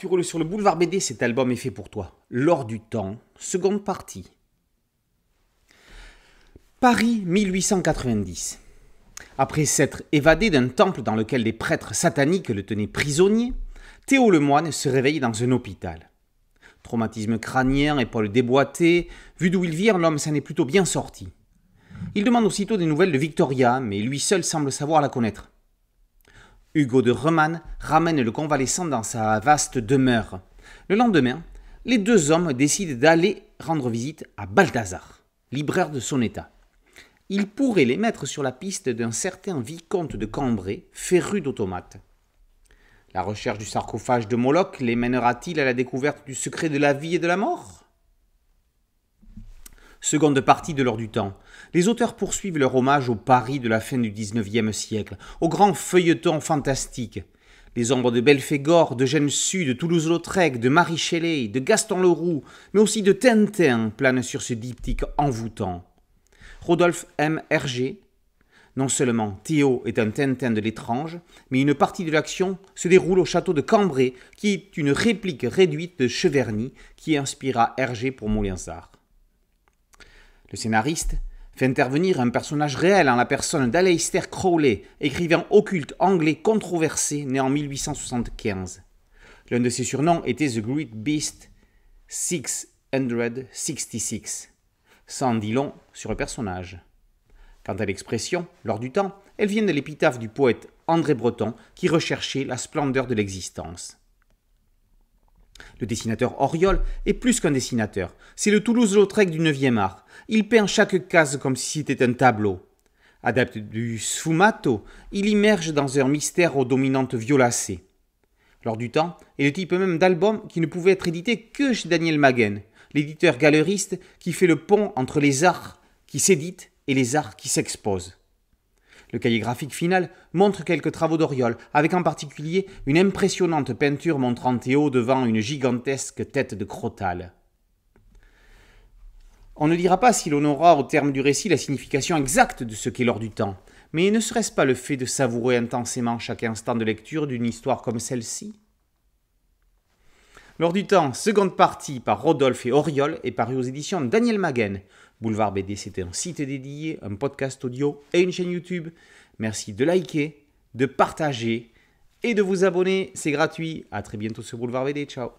tu sur le boulevard BD, cet album est fait pour toi. L'or du temps, seconde partie. Paris 1890. Après s'être évadé d'un temple dans lequel des prêtres sataniques le tenaient prisonnier, Théo Lemoine se réveille dans un hôpital. Traumatisme crânien, épaules déboîtées, vu d'où il vient, l'homme s'en est plutôt bien sorti. Il demande aussitôt des nouvelles de Victoria, mais lui seul semble savoir la connaître. Hugo de Romane ramène le convalescent dans sa vaste demeure. Le lendemain, les deux hommes décident d'aller rendre visite à Balthazar, libraire de son état. Il pourrait les mettre sur la piste d'un certain vicomte de Cambrai, féru d'automates. La recherche du sarcophage de Moloch les mènera-t-il à la découverte du secret de la vie et de la mort Seconde partie de l'heure du temps. Les auteurs poursuivent leur hommage au Paris de la fin du XIXe siècle, au grand feuilleton fantastique. Les ombres de Belfégor, de Gênes de Toulouse-Lautrec, de Marie Shelley, de Gaston Leroux, mais aussi de Tintin planent sur ce diptyque envoûtant. Rodolphe M. Hergé, non seulement Théo est un Tintin de l'étrange, mais une partie de l'action se déroule au château de Cambrai, qui est une réplique réduite de Cheverny qui inspira Hergé pour Moulinsart. Le scénariste fait intervenir un personnage réel en la personne d'Aleister Crowley, écrivain occulte anglais controversé né en 1875. L'un de ses surnoms était The Great Beast 666. Sans dit long sur le personnage. Quant à l'expression, lors du temps, elle vient de l'épitaphe du poète André Breton qui recherchait la splendeur de l'existence. Le dessinateur Oriol est plus qu'un dessinateur, c'est le Toulouse-Lautrec du 9e art. Il peint chaque case comme si c'était un tableau. Adepte du sfumato, il immerge dans un mystère aux dominantes violacées. Lors du temps, est le type même d'album qui ne pouvait être édité que chez Daniel Maguen, l'éditeur galeriste qui fait le pont entre les arts qui s'éditent et les arts qui s'exposent. Le cahier graphique final montre quelques travaux d'Oriol, avec en particulier une impressionnante peinture montrant Théo devant une gigantesque tête de crotale. On ne dira pas si l'on aura au terme du récit la signification exacte de ce qu'est l'or du temps, mais ne serait-ce pas le fait de savourer intensément chaque instant de lecture d'une histoire comme celle-ci lors du temps, seconde partie par Rodolphe et Oriol est paru aux éditions Daniel Maguen. Boulevard BD, c'était un site dédié, un podcast audio et une chaîne YouTube. Merci de liker, de partager et de vous abonner, c'est gratuit. À très bientôt sur Boulevard BD, ciao